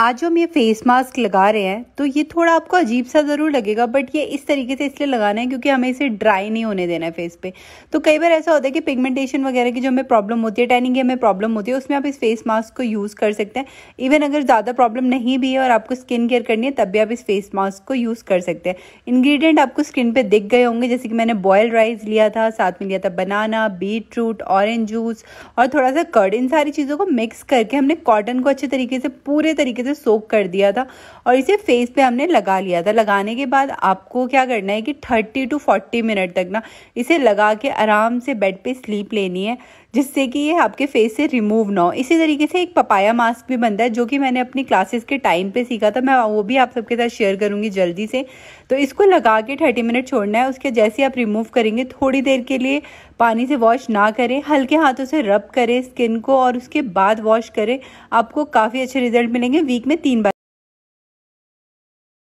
आज जो हम ये फेस मास्क लगा रहे हैं तो ये थोड़ा आपको अजीब सा ज़रूर लगेगा बट ये इस तरीके से इसलिए लगाना है क्योंकि हमें इसे ड्राई नहीं होने देना है फेस पे तो कई बार ऐसा होता है कि पिगमेंटेशन वगैरह की जो हमें प्रॉब्लम होती है टैनिंग की हमें प्रॉब्लम होती है उसमें आप इस फेस मास्क को यूज़ कर सकते हैं इवन अगर ज़्यादा प्रॉब्लम नहीं भी है और आपको स्किन केयर करनी है तब भी आप इस फेस मास्क को यूज़ कर सकते हैं इंग्रीडियंट आपको स्किन पर दिख गए होंगे जैसे कि मैंने बॉयल राइस लिया था साथ में लिया था banana beetroot orange juice और थोड़ा सा कर्ड इन सारी चीज़ों को मिक्स करके हमने कॉटन को अच्छे तरीके से पूरे तरीके से से सोक कर दिया था और इसे फेस पे हमने लगा लिया था लगाने के बाद आपको क्या करना है कि थर्टी टू फोर्टी मिनट तक ना इसे लगा के आराम से बेड पे स्लीप लेनी है जिससे कि ये आपके फेस से रिमूव ना हो इसी तरीके से एक पपाया मास्क भी बनता है जो कि मैंने अपनी क्लासेस के टाइम पे सीखा था मैं वो भी आप सबके साथ शेयर करूंगी जल्दी से तो इसको लगा के थर्टी मिनट छोड़ना है उसके जैसे आप रिमूव करेंगे थोड़ी देर के लिए पानी से वॉश ना करें हल्के हाथों से रब करें स्किन को और उसके बाद वॉश करें आपको काफ़ी अच्छे रिजल्ट मिलेंगे वीक लीग में तीन बार